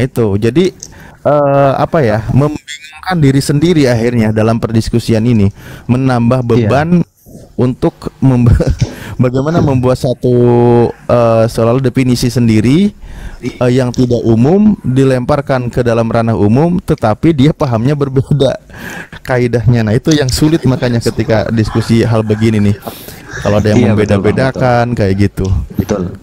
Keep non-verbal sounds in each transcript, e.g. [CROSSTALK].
Nah itu, jadi uh, apa ya, membingungkan diri sendiri akhirnya dalam perdiskusian ini, menambah iya. beban yeah. untuk [LAUGHS] Bagaimana membuat satu uh, eh, selalu definisi sendiri uh, yang tidak umum dilemparkan ke dalam ranah umum, tetapi dia pahamnya berbeda kaidahnya. Nah itu yang sulit makanya ketika diskusi hal begini nih. Kalau ada yang iya, membeda-bedakan kayak gitu. Betul.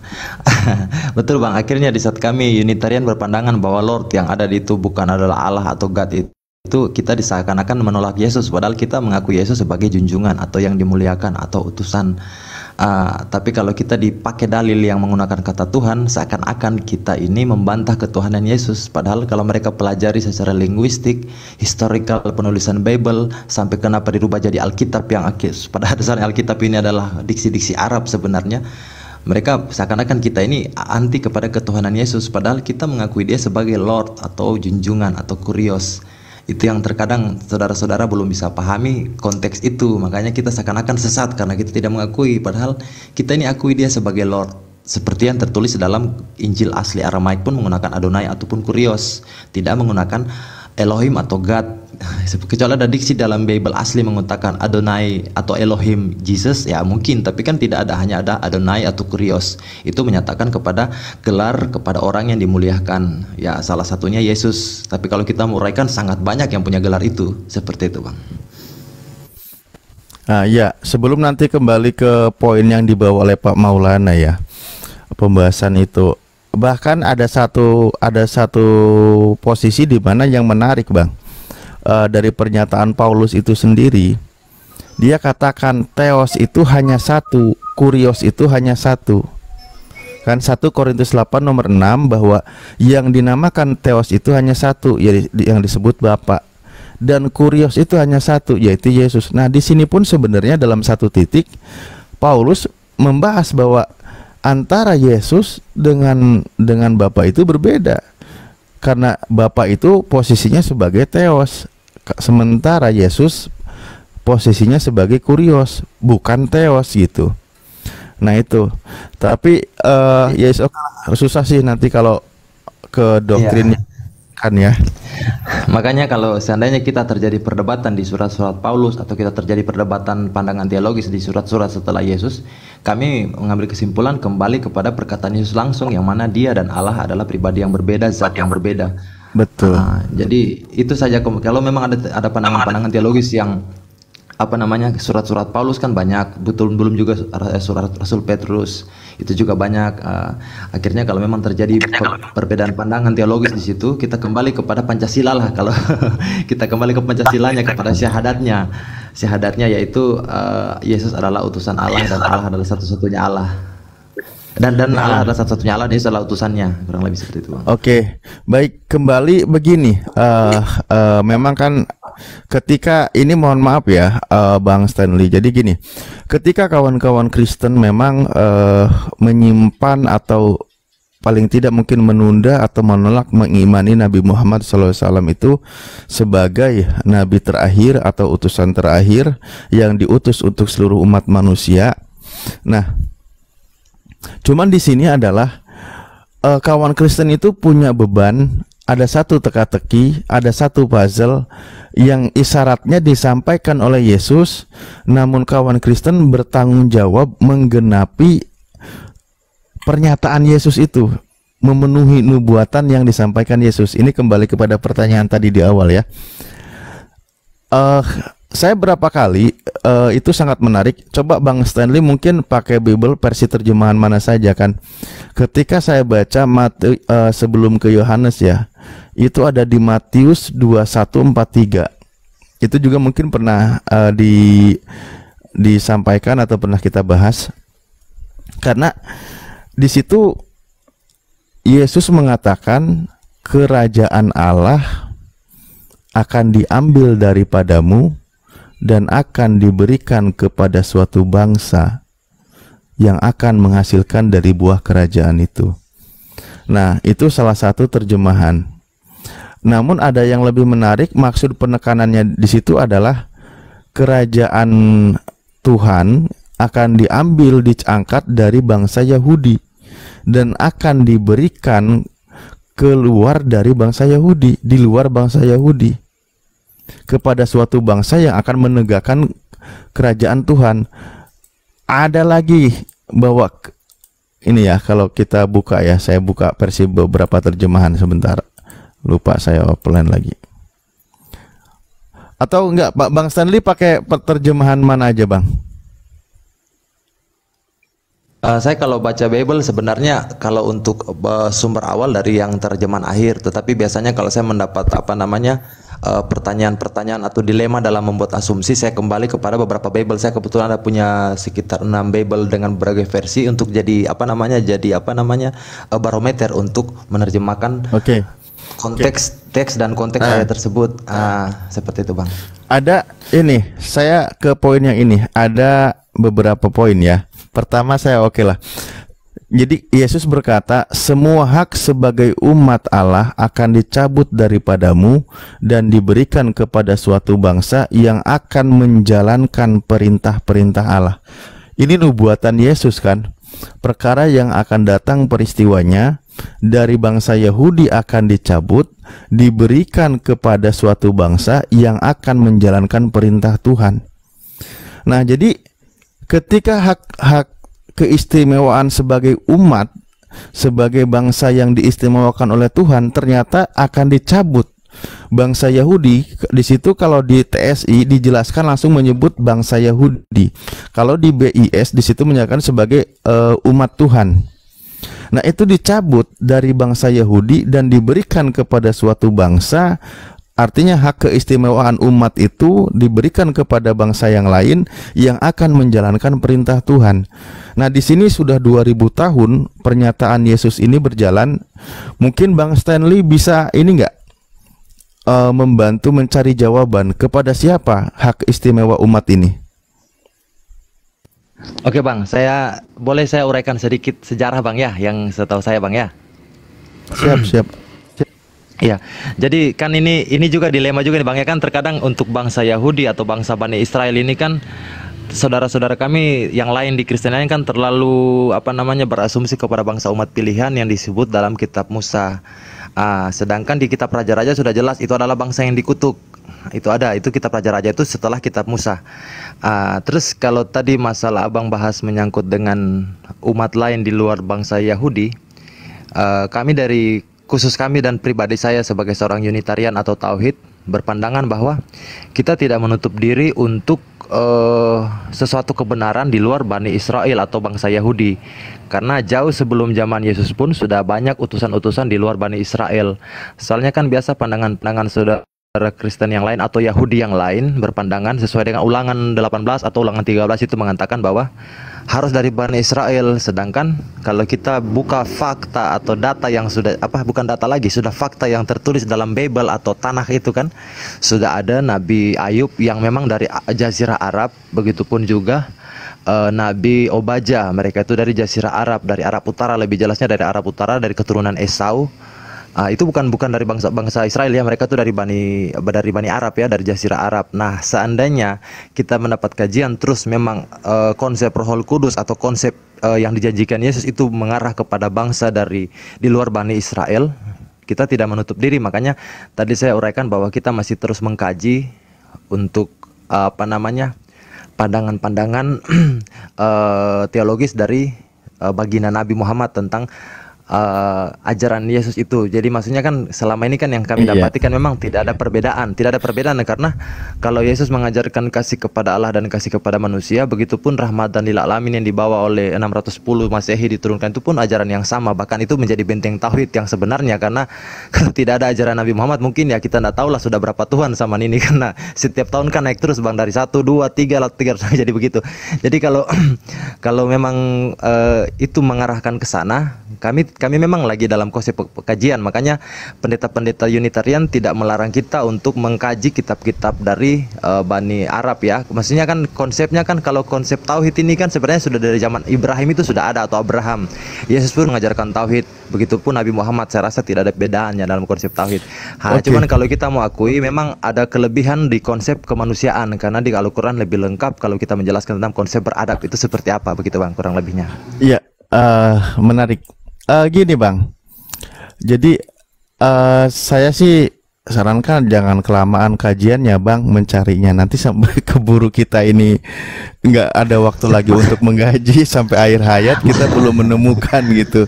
[LAUGHS] betul Bang, akhirnya di saat kami Unitarian berpandangan bahwa Lord yang ada di itu bukan adalah Allah atau God itu itu kita disahkan akan menolak Yesus padahal kita mengaku Yesus sebagai junjungan atau yang dimuliakan atau utusan Uh, tapi kalau kita dipakai dalil yang menggunakan kata Tuhan, seakan-akan kita ini membantah ketuhanan Yesus. Padahal kalau mereka pelajari secara linguistik, historical penulisan Bible, sampai kenapa dirubah jadi Alkitab yang akis. [LAUGHS] Pada dasarnya Alkitab ini adalah diksi-diksi Arab sebenarnya. Mereka seakan-akan kita ini anti kepada ketuhanan Yesus, padahal kita mengakui dia sebagai Lord atau junjungan atau kurios itu yang terkadang saudara-saudara belum bisa pahami konteks itu makanya kita seakan-akan sesat karena kita tidak mengakui padahal kita ini akui dia sebagai Lord seperti yang tertulis dalam Injil asli Aramaik pun menggunakan Adonai ataupun Kurios tidak menggunakan Elohim atau God [LAUGHS] kecuali ada diksi dalam Bible asli mengatakan Adonai atau Elohim Jesus ya mungkin tapi kan tidak ada hanya ada Adonai atau Kurios itu menyatakan kepada gelar kepada orang yang dimuliakan ya salah satunya Yesus tapi kalau kita muraikan sangat banyak yang punya gelar itu seperti itu bang Nah, ya sebelum nanti kembali ke poin yang dibawa oleh Pak Maulana ya pembahasan itu bahkan ada satu ada satu posisi di mana yang menarik bang uh, dari pernyataan Paulus itu sendiri dia katakan teos itu hanya satu, kurios itu hanya satu. Kan 1 Korintus 8 nomor 6 bahwa yang dinamakan teos itu hanya satu, ya, yang disebut Bapa. Dan kurios itu hanya satu, yaitu Yesus. Nah, di sini pun sebenarnya dalam satu titik Paulus membahas bahwa antara Yesus dengan dengan Bapa itu berbeda. Karena Bapa itu posisinya sebagai Theos sementara Yesus posisinya sebagai kurios bukan teos gitu nah itu tapi uh, eh, Yesus iya. ya, susah sih nanti kalau ke doktrinnya yeah. kan ya [LAUGHS] makanya kalau seandainya kita terjadi perdebatan di surat-surat Paulus atau kita terjadi perdebatan pandangan teologis di surat-surat setelah Yesus kami mengambil kesimpulan kembali kepada perkataan Yesus langsung yang mana dia dan Allah adalah pribadi yang berbeda zat yang berbeda Betul. Nah, jadi itu saja kalau memang ada ada pandangan-pandangan teologis yang apa namanya surat-surat Paulus kan banyak, betul belum juga eh, surat Rasul Petrus itu juga banyak. Uh, akhirnya kalau memang terjadi pe perbedaan pandangan teologis di situ, kita kembali kepada Pancasila lah kalau [LAUGHS] kita kembali ke Pancasilanya kepada syahadatnya. Syahadatnya yaitu uh, Yesus adalah utusan Allah dan Allah adalah satu-satunya Allah dan dan nah. Allah adalah satu-satunya Allah dia adalah utusannya kurang lebih seperti itu Oke okay. baik kembali begini uh, uh, memang kan ketika ini mohon maaf ya uh, bang Stanley jadi gini ketika kawan-kawan Kristen memang uh, menyimpan atau paling tidak mungkin menunda atau menolak mengimani Nabi Muhammad SAW itu sebagai Nabi terakhir atau utusan terakhir yang diutus untuk seluruh umat manusia. Nah, Cuman di sini adalah uh, kawan Kristen itu punya beban ada satu teka-teki, ada satu puzzle yang isyaratnya disampaikan oleh Yesus, namun kawan Kristen bertanggung jawab menggenapi pernyataan Yesus itu, memenuhi nubuatan yang disampaikan Yesus. Ini kembali kepada pertanyaan tadi di awal ya. Uh, saya berapa kali uh, itu sangat menarik. Coba Bang Stanley mungkin pakai Bible versi terjemahan mana saja kan. Ketika saya baca Matthew, uh, sebelum ke Yohanes ya, itu ada di Matius 2143. Itu juga mungkin pernah uh, di disampaikan atau pernah kita bahas. Karena di situ Yesus mengatakan kerajaan Allah akan diambil daripadamu dan akan diberikan kepada suatu bangsa yang akan menghasilkan dari buah kerajaan itu. Nah, itu salah satu terjemahan. Namun ada yang lebih menarik, maksud penekanannya di situ adalah kerajaan Tuhan akan diambil diangkat dari bangsa Yahudi dan akan diberikan keluar dari bangsa Yahudi, di luar bangsa Yahudi kepada suatu bangsa yang akan menegakkan kerajaan Tuhan. Ada lagi bahwa ini ya kalau kita buka ya, saya buka versi beberapa terjemahan sebentar. Lupa saya offline lagi. Atau enggak Pak Bang Stanley pakai terjemahan mana aja Bang? Uh, saya kalau baca Bible sebenarnya kalau untuk uh, sumber awal dari yang terjemahan akhir, tetapi biasanya kalau saya mendapat apa namanya Eh, pertanyaan-pertanyaan atau dilema dalam membuat asumsi, saya kembali kepada beberapa Bible. Saya kebetulan ada punya sekitar 6 Bible dengan berbagai versi untuk jadi apa namanya? Jadi apa namanya? Uh, barometer untuk menerjemahkan okay. konteks okay. teks dan konteks uh. Ah. ayat tersebut. Uh, seperti itu, Bang. Ada ini, saya ke poin yang ini. Ada beberapa poin ya. Pertama saya oke okay lah. Jadi Yesus berkata, semua hak sebagai umat Allah akan dicabut daripadamu dan diberikan kepada suatu bangsa yang akan menjalankan perintah-perintah Allah. Ini nubuatan Yesus kan? Perkara yang akan datang peristiwanya dari bangsa Yahudi akan dicabut, diberikan kepada suatu bangsa yang akan menjalankan perintah Tuhan. Nah, jadi ketika hak-hak keistimewaan sebagai umat, sebagai bangsa yang diistimewakan oleh Tuhan ternyata akan dicabut. Bangsa Yahudi di situ kalau di TSI dijelaskan langsung menyebut bangsa Yahudi. Kalau di BIS di situ menyatakan sebagai uh, umat Tuhan. Nah, itu dicabut dari bangsa Yahudi dan diberikan kepada suatu bangsa Artinya hak keistimewaan umat itu diberikan kepada bangsa yang lain yang akan menjalankan perintah Tuhan. Nah, di sini sudah 2000 tahun pernyataan Yesus ini berjalan. Mungkin Bang Stanley bisa ini enggak uh, eh, membantu mencari jawaban kepada siapa hak istimewa umat ini? Oke, Bang. Saya boleh saya uraikan sedikit sejarah, Bang ya, yang setahu saya, Bang ya. Siap, siap. Ya, jadi kan ini ini juga dilema juga nih Bang ya kan terkadang untuk bangsa Yahudi atau bangsa Bani Israel ini kan saudara-saudara kami yang lain di Kristen lain kan terlalu apa namanya berasumsi kepada bangsa umat pilihan yang disebut dalam kitab Musa. Ah, sedangkan di kitab raja-raja sudah jelas itu adalah bangsa yang dikutuk. Itu ada, itu kitab raja-raja itu setelah kitab Musa. Ah, terus kalau tadi masalah Abang bahas menyangkut dengan umat lain di luar bangsa Yahudi, uh, kami dari khusus kami dan pribadi saya sebagai seorang Unitarian atau Tauhid berpandangan bahwa kita tidak menutup diri untuk uh, sesuatu kebenaran di luar Bani Israel atau bangsa Yahudi karena jauh sebelum zaman Yesus pun sudah banyak utusan-utusan di luar Bani Israel soalnya kan biasa pandangan-pandangan sudah Kristen yang lain atau Yahudi yang lain berpandangan sesuai dengan ulangan 18 atau ulangan 13 itu mengatakan bahwa harus dari Bani Israel sedangkan kalau kita buka fakta atau data yang sudah apa bukan data lagi sudah fakta yang tertulis dalam Bible atau tanah itu kan sudah ada Nabi Ayub yang memang dari jazirah Arab begitupun juga eh, Nabi Obaja mereka itu dari jazirah Arab dari Arab Utara lebih jelasnya dari Arab Utara dari keturunan Esau Uh, itu bukan bukan dari bangsa bangsa Israel ya, mereka tuh dari bani dari bani Arab ya, dari Jazirah Arab. Nah, seandainya kita mendapat kajian terus memang uh, konsep Rohul Kudus atau konsep uh, yang dijanjikan Yesus itu mengarah kepada bangsa dari di luar bani Israel, kita tidak menutup diri. Makanya tadi saya uraikan bahwa kita masih terus mengkaji untuk uh, apa namanya? pandangan-pandangan uh, [CLEARS THROAT] teologis dari uh, baginda Nabi Muhammad tentang uh, ajaran Yesus itu. Jadi maksudnya kan selama ini kan yang kami iya. dapati kan memang tidak ada perbedaan, tidak ada perbedaan karena kalau Yesus mengajarkan kasih kepada Allah dan kasih kepada manusia, begitupun rahmat dan lil yang dibawa oleh 610 Masehi diturunkan itu pun ajaran yang sama. Bahkan itu menjadi benteng tauhid yang sebenarnya karena [LAUGHS] kalau tidak ada ajaran Nabi Muhammad mungkin ya kita tidak tahu lah sudah berapa Tuhan sama ini [LAUGHS] karena setiap tahun kan naik terus Bang dari satu dua tiga lah tiga [LAUGHS] jadi begitu. Jadi kalau [CLEARS THROAT] kalau memang uh, itu mengarahkan ke sana, kami kami memang lagi dalam konsep kajian, makanya pendeta-pendeta Unitarian tidak melarang kita untuk mengkaji kitab-kitab dari uh, Bani Arab ya. Maksudnya kan konsepnya kan kalau konsep tauhid ini kan sebenarnya sudah dari zaman Ibrahim itu sudah ada atau Abraham. Yesus pun mengajarkan tauhid. Begitupun Nabi Muhammad saya rasa tidak ada bedaannya dalam konsep tauhid. Ha, okay. cuman kalau kita mau akui memang ada kelebihan di konsep kemanusiaan karena di Al-Qur'an lebih lengkap kalau kita menjelaskan tentang konsep beradab itu seperti apa begitu Bang kurang lebihnya. Iya, yeah, uh, menarik uh, gini bang, jadi uh, saya sih sarankan jangan kelamaan kajiannya bang mencarinya nanti sampai [LAUGHS] keburu kita ini nggak ada waktu lagi untuk menggaji sampai akhir hayat kita belum menemukan gitu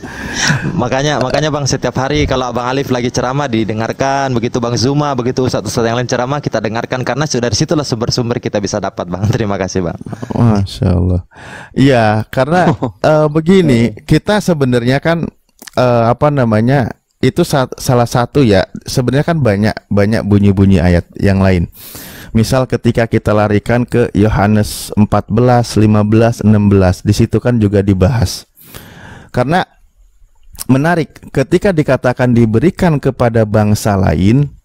makanya makanya bang setiap hari kalau Bang Alif lagi ceramah didengarkan begitu bang Zuma begitu ustadz ustadz yang lain ceramah kita dengarkan karena sudah disitulah sumber-sumber kita bisa dapat bang [LAUGHS] terima kasih bang masya Allah iya karena uh, [LAUGHS] begini kita sebenarnya kan uh, apa namanya itu salah satu ya sebenarnya kan banyak banyak bunyi-bunyi ayat yang lain misal ketika kita larikan ke Yohanes 14 15 16 di situ kan juga dibahas karena menarik ketika dikatakan diberikan kepada bangsa lain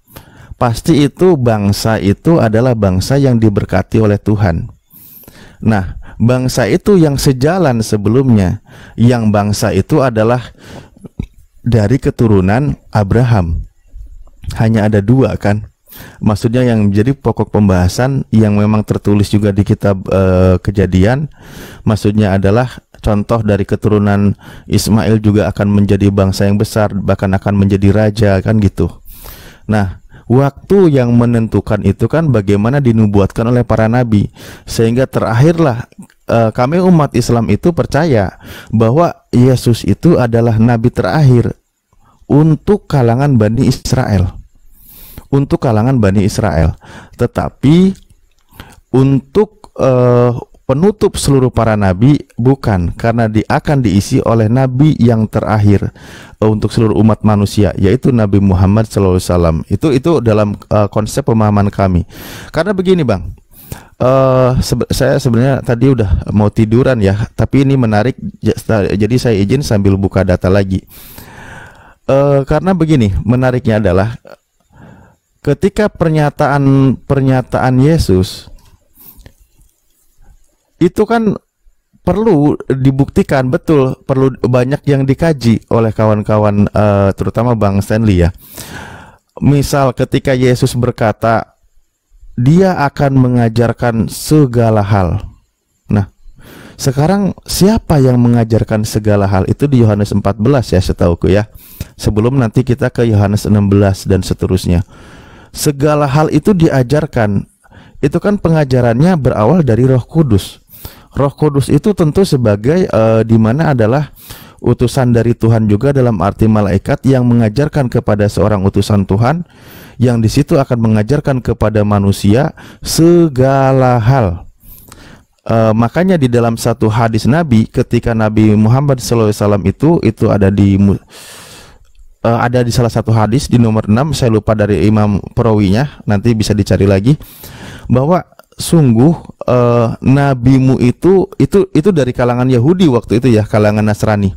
pasti itu bangsa itu adalah bangsa yang diberkati oleh Tuhan nah bangsa itu yang sejalan sebelumnya yang bangsa itu adalah dari keturunan Abraham. Hanya ada dua kan? Maksudnya yang menjadi pokok pembahasan yang memang tertulis juga di kitab e, Kejadian, maksudnya adalah contoh dari keturunan Ismail juga akan menjadi bangsa yang besar, bahkan akan menjadi raja kan gitu. Nah, Waktu yang menentukan itu kan bagaimana dinubuatkan oleh para nabi sehingga terakhirlah uh, kami umat Islam itu percaya bahwa Yesus itu adalah nabi terakhir untuk kalangan Bani Israel. Untuk kalangan Bani Israel. Tetapi untuk uh, penutup seluruh para nabi bukan karena di, akan diisi oleh nabi yang terakhir eh, untuk seluruh umat manusia yaitu Nabi Muhammad SAW itu itu dalam uh, konsep pemahaman kami karena begini bang uh, sebe saya sebenarnya tadi udah mau tiduran ya tapi ini menarik jadi saya izin sambil buka data lagi uh, karena begini menariknya adalah ketika pernyataan pernyataan Yesus itu kan perlu dibuktikan betul perlu banyak yang dikaji oleh kawan-kawan uh, terutama Bang Stanley ya. Misal ketika Yesus berkata dia akan mengajarkan segala hal. Nah, sekarang siapa yang mengajarkan segala hal itu di Yohanes 14 ya setauku ya. Sebelum nanti kita ke Yohanes 16 dan seterusnya. Segala hal itu diajarkan. Itu kan pengajarannya berawal dari Roh Kudus. Roh Kudus itu tentu sebagai uh, mana adalah utusan dari Tuhan juga dalam arti malaikat yang mengajarkan kepada seorang utusan Tuhan yang di situ akan mengajarkan kepada manusia segala hal. Uh, makanya di dalam satu hadis Nabi ketika Nabi Muhammad SAW itu itu ada di uh, ada di salah satu hadis di nomor 6 saya lupa dari imam perawinya nanti bisa dicari lagi bahwa sungguh uh, nabimu itu itu itu dari kalangan Yahudi waktu itu ya kalangan Nasrani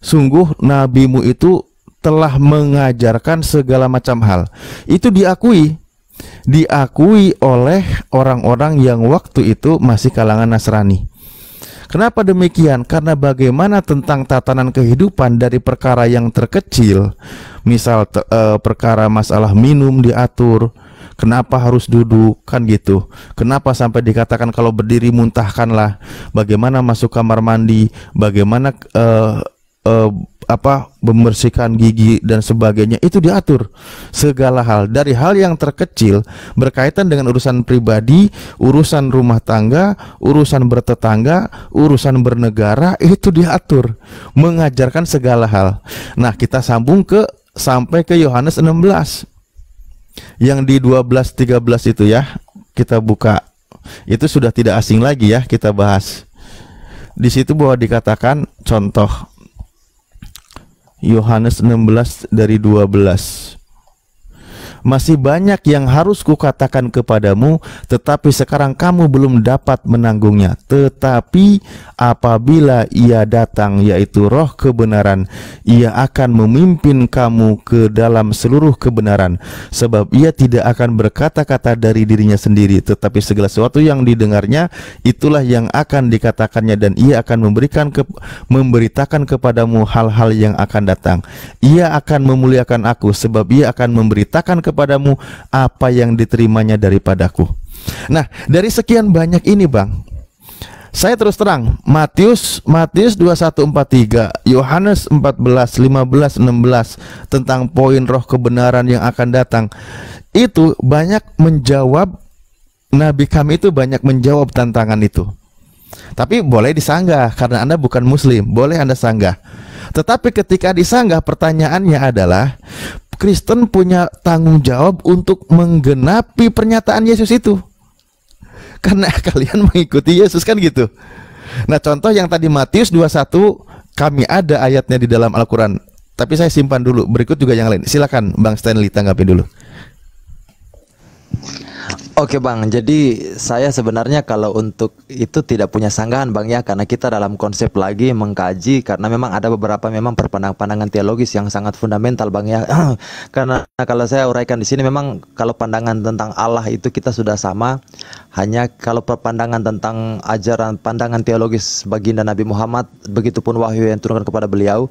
sungguh nabimu itu telah mengajarkan segala macam hal itu diakui diakui oleh orang-orang yang waktu itu masih kalangan Nasrani Kenapa demikian? Karena bagaimana tentang tatanan kehidupan dari perkara yang terkecil, misal e, perkara masalah minum diatur, Kenapa harus duduk? Kan gitu. Kenapa sampai dikatakan kalau berdiri muntahkanlah? Bagaimana masuk kamar mandi? Bagaimana uh, uh, apa membersihkan gigi dan sebagainya itu diatur segala hal dari hal yang terkecil berkaitan dengan urusan pribadi, urusan rumah tangga, urusan bertetangga, urusan bernegara itu diatur mengajarkan segala hal. Nah, kita sambung ke sampai ke Yohanes 16 yang di 12 13 itu ya kita buka itu sudah tidak asing lagi ya kita bahas di situ bahwa dikatakan contoh Yohanes 16 dari 12 masih banyak yang harus kukatakan kepadamu, tetapi sekarang kamu belum dapat menanggungnya. Tetapi apabila ia datang, yaitu roh kebenaran, ia akan memimpin kamu ke dalam seluruh kebenaran. Sebab ia tidak akan berkata-kata dari dirinya sendiri, tetapi segala sesuatu yang didengarnya, itulah yang akan dikatakannya dan ia akan memberikan ke, memberitakan kepadamu hal-hal yang akan datang. Ia akan memuliakan aku sebab ia akan memberitakan kepadamu kepadamu apa yang diterimanya daripadaku. Nah, dari sekian banyak ini, Bang, saya terus terang Matius Matius 2143 Yohanes 14 15 16 tentang poin roh kebenaran yang akan datang itu banyak menjawab nabi kami itu banyak menjawab tantangan itu tapi boleh disanggah karena Anda bukan muslim boleh Anda sanggah tetapi ketika disanggah pertanyaannya adalah Kristen punya tanggung jawab untuk menggenapi pernyataan Yesus itu. [LAUGHS] Karena kalian mengikuti Yesus kan gitu. Nah, contoh yang tadi Matius 21 kami ada ayatnya di dalam Al-Qur'an. Tapi saya simpan dulu. Berikut juga yang lain. Silakan Bang Stanley tanggapi dulu. Oke Bang, jadi saya sebenarnya kalau untuk itu tidak punya sanggahan Bang ya karena kita dalam konsep lagi mengkaji karena memang ada beberapa memang perpandangan-pandangan teologis yang sangat fundamental Bang ya. [CLEARS THROAT] karena kalau saya uraikan di sini memang kalau pandangan tentang Allah itu kita sudah sama, hanya kalau perpandangan tentang ajaran pandangan teologis baginda Nabi Muhammad begitupun wahyu yang turunkan kepada beliau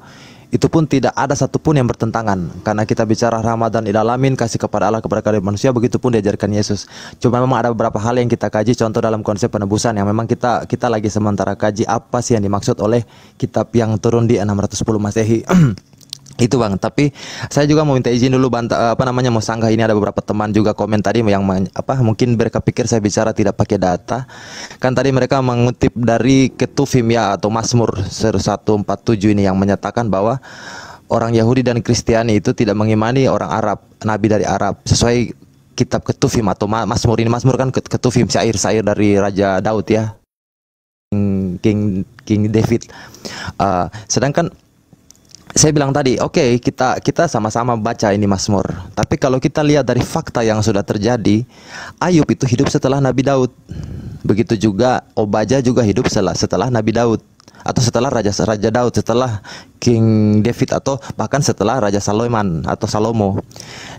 itu pun tidak ada satupun yang bertentangan karena kita bicara Ramadan idalamin kasih kepada Allah kepada kalian manusia begitu pun diajarkan Yesus cuma memang ada beberapa hal yang kita kaji contoh dalam konsep penebusan yang memang kita kita lagi sementara kaji apa sih yang dimaksud oleh kitab yang turun di 610 Masehi [CLEARS THROAT] itu bang tapi saya juga mau minta izin dulu bang apa namanya mau sanggah ini ada beberapa teman juga komen tadi yang apa mungkin mereka pikir saya bicara tidak pakai data kan tadi mereka mengutip dari ketufim ya atau Mazmur 147 ini yang menyatakan bahwa orang Yahudi dan Kristiani itu tidak mengimani orang Arab nabi dari Arab sesuai kitab ketufim atau Mazmur ini Masmur kan ketufim syair-syair dari Raja Daud ya King King, King David uh, sedangkan saya bilang tadi, oke okay, kita kita sama-sama baca ini Mas Mur. Tapi kalau kita lihat dari fakta yang sudah terjadi, Ayub itu hidup setelah Nabi Daud. Begitu juga Obaja juga hidup setelah, setelah Nabi Daud atau setelah Raja Raja Daud, setelah King David atau bahkan setelah Raja Salomon atau Salomo.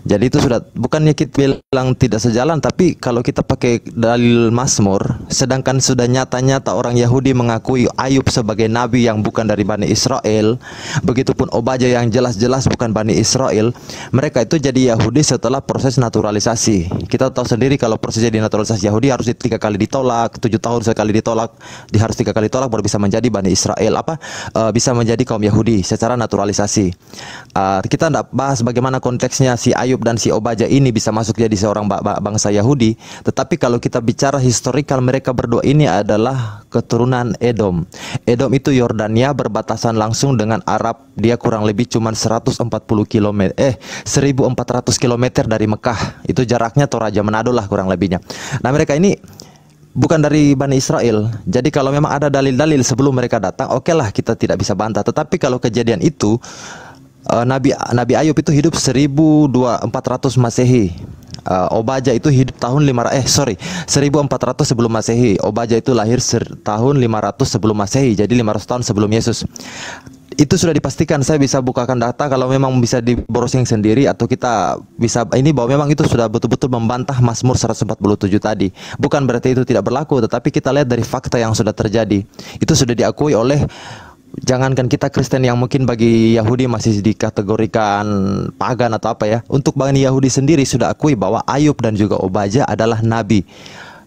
Jadi itu sudah bukannya kita bilang tidak sejalan tapi kalau kita pakai dalil Mazmur sedangkan sudah nyata-nyata orang Yahudi mengakui Ayub sebagai nabi yang bukan dari Bani Israel, begitupun Obaja yang jelas-jelas bukan Bani Israel, mereka itu jadi Yahudi setelah proses naturalisasi. Kita tahu sendiri kalau proses jadi naturalisasi Yahudi harus tiga kali ditolak, tujuh tahun sekali ditolak, harus tiga kali tolak baru bisa menjadi Bani Israel apa uh, bisa menjadi kaum Yahudi Saudi secara naturalisasi. Uh, kita tidak bahas bagaimana konteksnya si Ayub dan si Obaja ini bisa masuk jadi seorang bangsa Yahudi, tetapi kalau kita bicara historikal mereka berdua ini adalah keturunan Edom. Edom itu Yordania berbatasan langsung dengan Arab. Dia kurang lebih cuma 140 km eh 1400 km dari Mekah. Itu jaraknya Toraja Manado lah kurang lebihnya. Nah, mereka ini bukan dari Bani Israel. Jadi kalau memang ada dalil-dalil sebelum mereka datang, oke okay lah kita tidak bisa bantah. Tetapi kalau kejadian itu eh, Nabi Nabi Ayub itu hidup 1400 Masehi. Uh, Obaja itu hidup tahun 500 eh sorry 1400 sebelum Masehi. Obaja itu lahir tahun 500 sebelum Masehi. Jadi 500 tahun sebelum Yesus itu sudah dipastikan saya bisa bukakan data kalau memang bisa di browsing sendiri atau kita bisa ini bahwa memang itu sudah betul-betul membantah Mazmur 147 tadi. Bukan berarti itu tidak berlaku, tetapi kita lihat dari fakta yang sudah terjadi. Itu sudah diakui oleh jangankan kita Kristen yang mungkin bagi Yahudi masih dikategorikan pagan atau apa ya. Untuk bagi Yahudi sendiri sudah akui bahwa Ayub dan juga Obaja adalah nabi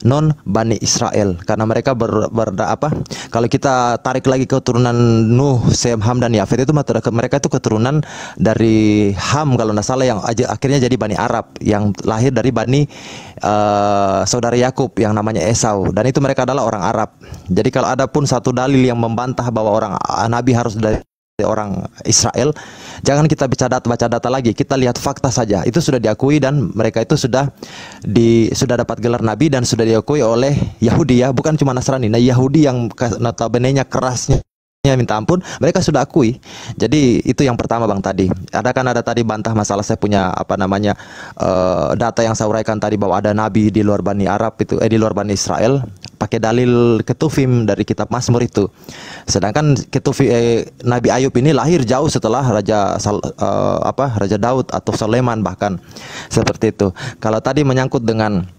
non Bani Israel karena mereka ber, ber apa kalau kita tarik lagi keturunan Nuh, Sem, Ham dan Yafet itu mereka itu keturunan dari Ham kalau tidak salah yang akhirnya jadi Bani Arab yang lahir dari Bani uh, eh, saudara Yakub yang namanya Esau dan itu mereka adalah orang Arab. Jadi kalau ada pun satu dalil yang membantah bahwa orang Nabi harus dari orang Israel, jangan kita baca data baca data lagi, kita lihat fakta saja. Itu sudah diakui dan mereka itu sudah di sudah dapat gelar nabi dan sudah diakui oleh Yahudi ya, bukan cuma Nasrani. Nah, Yahudi yang notabene-nya kerasnya Ya, minta ampun, mereka sudah akui. Jadi itu yang pertama bang tadi. Ada kan ada tadi bantah masalah saya punya apa namanya uh, data yang saya uraikan tadi bahwa ada nabi di luar bani Arab itu, eh di luar bani Israel pakai dalil ketufim dari kitab Mazmur itu. Sedangkan ketufi eh, Nabi Ayub ini lahir jauh setelah Raja Sal, uh, apa Raja Daud atau Sulaiman bahkan seperti itu. Kalau tadi menyangkut dengan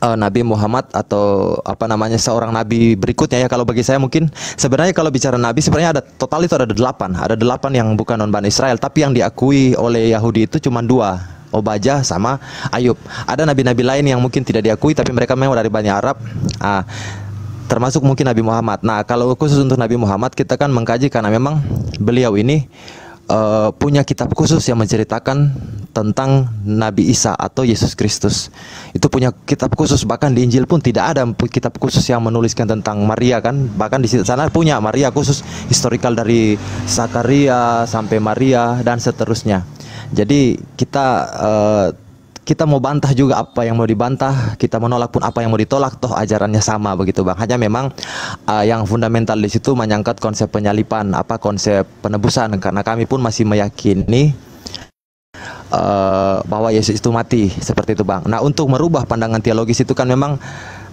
uh, Nabi Muhammad atau apa namanya seorang nabi berikutnya ya kalau bagi saya mungkin sebenarnya kalau bicara nabi sebenarnya ada total itu ada delapan ada delapan yang bukan non ban Israel tapi yang diakui oleh Yahudi itu cuma dua Obaja sama Ayub ada nabi-nabi lain yang mungkin tidak diakui tapi mereka memang dari banyak Arab ah, termasuk mungkin Nabi Muhammad nah kalau khusus untuk Nabi Muhammad kita kan mengkaji karena memang beliau ini uh, punya kitab khusus yang menceritakan tentang Nabi Isa atau Yesus Kristus. Itu punya kitab khusus bahkan di Injil pun tidak ada kitab khusus yang menuliskan tentang Maria kan. Bahkan di sana punya Maria khusus historikal dari Sakaria sampai Maria dan seterusnya. Jadi kita uh, kita mau bantah juga apa yang mau dibantah, kita menolak pun apa yang mau ditolak, toh ajarannya sama begitu bang. Hanya memang uh, yang fundamental di situ menyangkut konsep penyalipan, apa konsep penebusan, karena kami pun masih meyakini uh, bahwa Yesus itu mati seperti itu bang. Nah untuk merubah pandangan teologis itu kan memang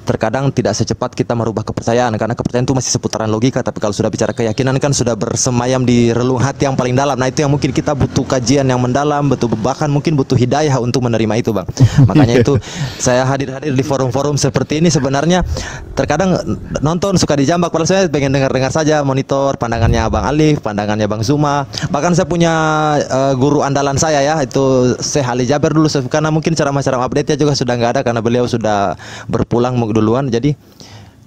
terkadang tidak secepat kita merubah kepercayaan karena kepercayaan itu masih seputaran logika tapi kalau sudah bicara keyakinan kan sudah bersemayam di relung hati yang paling dalam nah itu yang mungkin kita butuh kajian yang mendalam betul bahkan mungkin butuh hidayah untuk menerima itu bang makanya itu [LAUGHS] saya hadir-hadir di forum-forum seperti ini sebenarnya terkadang nonton suka dijambak padahal saya pengen dengar-dengar saja monitor pandangannya bang Alif pandangannya bang Zuma bahkan saya punya uh, guru andalan saya ya itu Syekh Ali Jaber dulu karena mungkin cara macam update-nya juga sudah nggak ada karena beliau sudah berpulang duluan jadi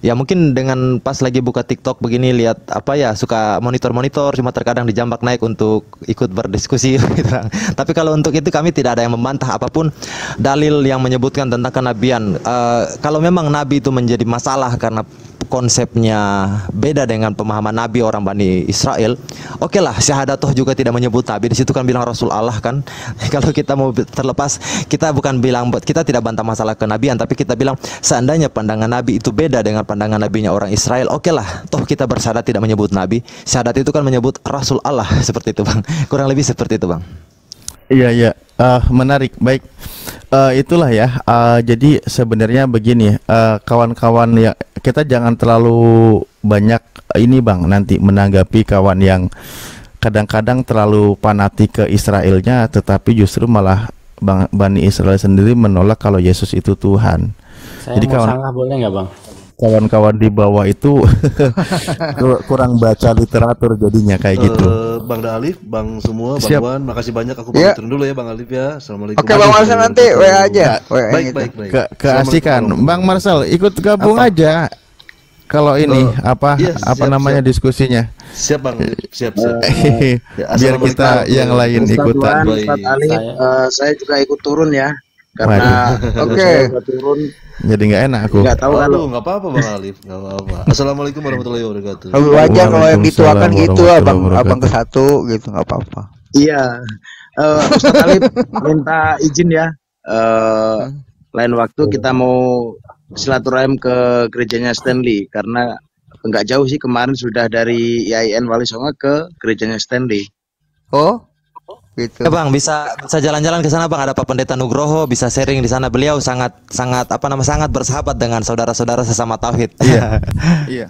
ya mungkin dengan pas lagi buka TikTok begini lihat apa ya suka monitor-monitor cuma terkadang dijambak naik untuk ikut berdiskusi [LAUGHS] gitu. Tapi kalau untuk itu kami tidak ada yang membantah apapun dalil yang menyebutkan tentang kenabian. Uh, kalau memang nabi itu menjadi masalah karena konsepnya beda dengan pemahaman Nabi orang Bani Israel, oke okay lah syahadatoh juga tidak menyebut Nabi. Di situ kan bilang Rasul Allah kan. [LAUGHS] Kalau kita mau terlepas, kita bukan bilang kita tidak bantah masalah kenabian, tapi kita bilang seandainya pandangan Nabi itu beda dengan pandangan Nabinya orang Israel, oke okay lah. Toh kita bersyahadat tidak menyebut Nabi. Syahadat itu kan menyebut Rasul Allah [LAUGHS] seperti itu bang. Kurang lebih seperti itu bang. Iya iya uh, menarik baik uh, itulah ya uh, jadi sebenarnya begini kawan-kawan uh, kita jangan terlalu banyak ini bang nanti menanggapi kawan yang kadang-kadang terlalu panati ke Israelnya tetapi justru malah Bang Bani Israel sendiri menolak kalau Yesus itu Tuhan. Saya Jadi kawan, salah boleh nggak bang? kawan-kawan di bawah itu [LAUGHS] kurang baca literatur jadinya kayak uh, gitu. Bang Dalif, Bang semua, Bang Siap. Wan, makasih banyak aku iya. pamit yeah. dulu ya Bang Alif ya. Assalamualaikum. Oke, Bang Marcel nanti WA aja. baik, baik, baik. Ke keasikan. Bang Marcel ikut gabung apa? aja. Kalau ini uh, apa ya, siap, apa namanya siap. diskusinya? Siap Bang, siap siap. Eh, ya, [LAUGHS] biar kita yang lain Ustaz ikutan. Ustaz Alif, uh, saya juga ikut turun ya karena [LAUGHS] oke okay. turun jadi nggak enak aku. Nggak tahu kan lu, nggak apa-apa Bang Alif, [LAUGHS] nggak apa-apa. Assalamualaikum warahmatullahi wabarakatuh. Kalau aja kalau yang dituakan gitu abang abang ke satu gitu nggak apa-apa. Iya. Uh, eh, Ustaz Alif minta izin ya. Uh, lain waktu kita mau silaturahim ke gerejanya Stanley karena nggak jauh sih kemarin sudah dari IAIN Wali Songo ke gerejanya Stanley. Oh, gitu. Ya bang, bisa bisa jalan-jalan ke sana bang. Ada Pak Pendeta Nugroho, bisa sharing di sana. Beliau sangat sangat apa nama sangat bersahabat dengan saudara-saudara sesama tauhid. Iya. [LAUGHS] iya.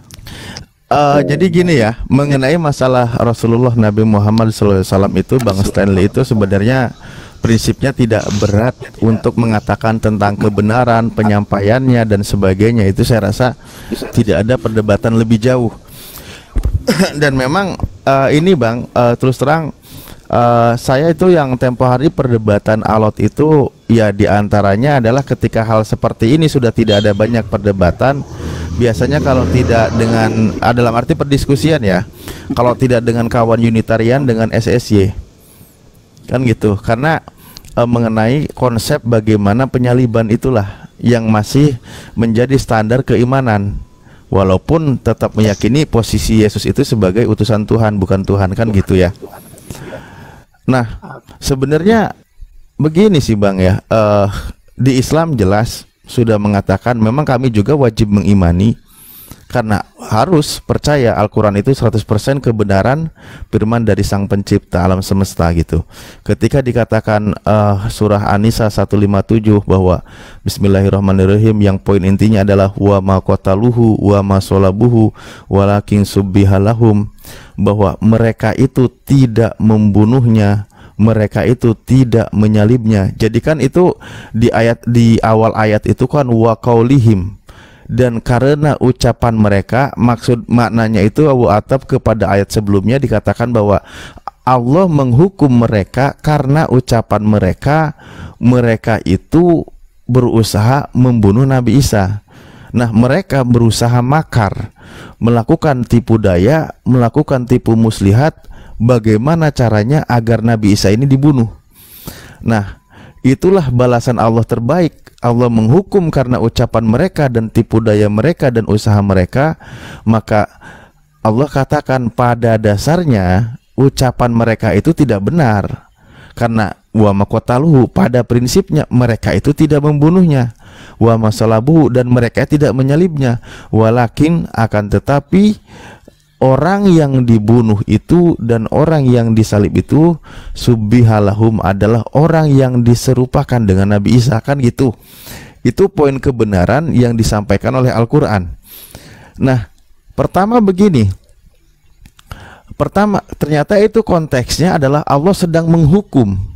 Uh, jadi gini ya, mengenai masalah Rasulullah Nabi Muhammad SAW itu, Bang Stanley itu sebenarnya prinsipnya tidak berat untuk mengatakan tentang kebenaran penyampaiannya dan sebagainya itu saya rasa tidak ada perdebatan lebih jauh [COUGHS] dan memang uh, ini bang uh, terus terang Eh, saya itu yang tempo hari perdebatan alot itu ya diantaranya adalah ketika hal seperti ini sudah tidak ada banyak perdebatan biasanya kalau tidak dengan ah, dalam arti perdiskusian ya kalau tidak dengan kawan unitarian dengan SSY kan gitu karena eh, mengenai konsep bagaimana penyaliban itulah yang masih menjadi standar keimanan walaupun tetap meyakini posisi Yesus itu sebagai utusan Tuhan bukan Tuhan kan gitu ya Nah, sebenarnya begini sih Bang ya. Uh, di Islam jelas sudah mengatakan memang kami juga wajib mengimani karena harus percaya Al-Qur'an itu 100% kebenaran firman dari Sang Pencipta alam semesta gitu. Ketika dikatakan uh, surah An-Nisa 157 bahwa bismillahirrahmanirrahim yang poin intinya adalah wa ma qataluhu wa ma solabuhu walakin subbihalahum bahwa mereka itu tidak membunuhnya mereka itu tidak menyalibnya. Jadi kan itu di ayat di awal ayat itu kan wakaulihim dan karena ucapan mereka maksud maknanya itu Abu Atab kepada ayat sebelumnya dikatakan bahwa Allah menghukum mereka karena ucapan mereka mereka itu berusaha membunuh Nabi Isa. Nah, mereka berusaha makar, melakukan tipu daya, melakukan tipu muslihat bagaimana caranya agar Nabi Isa ini dibunuh. Nah, itulah balasan Allah terbaik Allah menghukum karena ucapan mereka dan tipu daya mereka dan usaha mereka, maka Allah katakan pada dasarnya ucapan mereka itu tidak benar. Karena Wa makotaluhu pada prinsipnya mereka itu tidak membunuhnya Wa masalabuhu dan mereka tidak menyalibnya Walakin akan tetapi orang yang dibunuh itu dan orang yang disalib itu subihalahum adalah orang yang diserupakan dengan Nabi Isa kan gitu Itu poin kebenaran yang disampaikan oleh Al-Quran Nah pertama begini Pertama, ternyata itu konteksnya adalah Allah sedang menghukum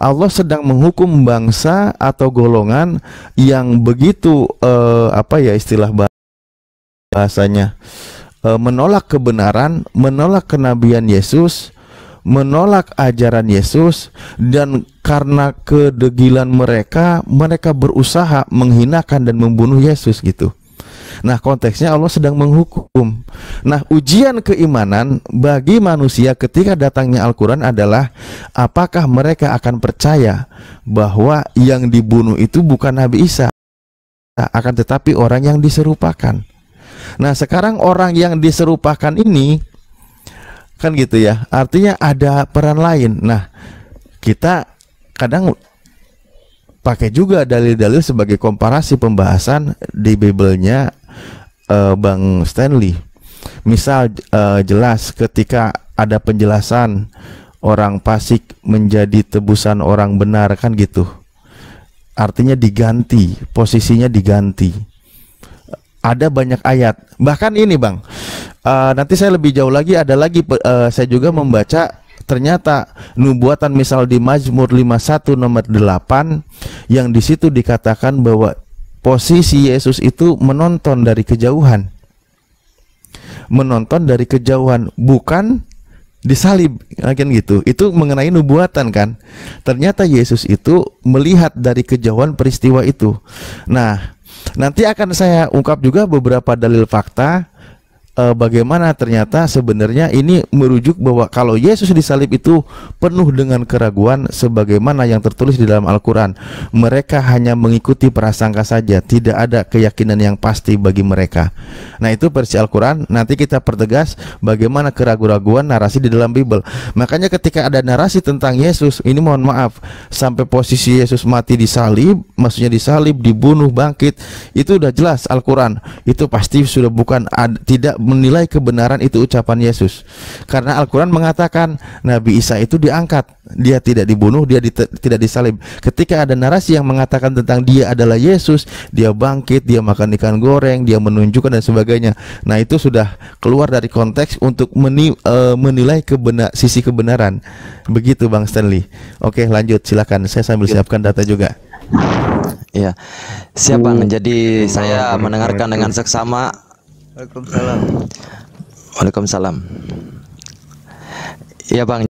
Allah sedang menghukum bangsa atau golongan yang begitu uh, apa ya istilah bahasanya uh, menolak kebenaran, menolak kenabian Yesus, menolak ajaran Yesus dan karena kedegilan mereka mereka berusaha menghinakan dan membunuh Yesus gitu. Nah, konteksnya Allah sedang menghukum. Nah, ujian keimanan bagi manusia ketika datangnya Al-Qur'an adalah apakah mereka akan percaya bahwa yang dibunuh itu bukan Nabi Isa akan tetapi orang yang diserupakan. Nah, sekarang orang yang diserupakan ini kan gitu ya. Artinya ada peran lain. Nah, kita kadang pakai juga dalil-dalil sebagai komparasi pembahasan di Bibelnya uh, Bang Stanley. Misal uh, jelas ketika ada penjelasan orang pasik menjadi tebusan orang benar kan gitu. Artinya diganti, posisinya diganti. Ada banyak ayat. Bahkan ini, Bang. Uh, nanti saya lebih jauh lagi ada lagi uh, saya juga membaca ternyata nubuatan misal di Mazmur 51 nomor 8 yang di situ dikatakan bahwa posisi Yesus itu menonton dari kejauhan. Menonton dari kejauhan, bukan disalib kan gitu itu mengenai nubuatan kan ternyata Yesus itu melihat dari kejauhan peristiwa itu nah nanti akan saya ungkap juga beberapa dalil fakta Eh, bagaimana ternyata sebenarnya ini merujuk bahwa kalau Yesus disalib itu penuh dengan keraguan sebagaimana yang tertulis di dalam Al-Qur'an. Mereka hanya mengikuti prasangka saja, tidak ada keyakinan yang pasti bagi mereka. Nah, itu versi Al-Qur'an. Nanti kita pertegas bagaimana keraguan-raguan narasi di dalam Bible. Makanya ketika ada narasi tentang Yesus, ini mohon maaf, sampai posisi Yesus mati disalib, maksudnya disalib, dibunuh, bangkit, itu udah jelas Al-Qur'an. Itu pasti sudah bukan ad, tidak menilai kebenaran itu ucapan Yesus. Karena Al-Quran mengatakan Nabi Isa itu diangkat, dia tidak dibunuh, dia di, tidak disalib. Ketika ada narasi yang mengatakan tentang dia adalah Yesus, dia bangkit, dia makan ikan goreng, dia menunjukkan dan sebagainya. Nah itu sudah keluar dari konteks untuk meni, uh, menilai kebenar, sisi kebenaran. Begitu Bang Stanley. Oke lanjut silakan. Saya sambil ya. siapkan data juga. Iya, siap bang. Oh. Jadi saya mendengarkan dengan seksama Waalaikumsalam. Waalaikumsalam. Ya bang.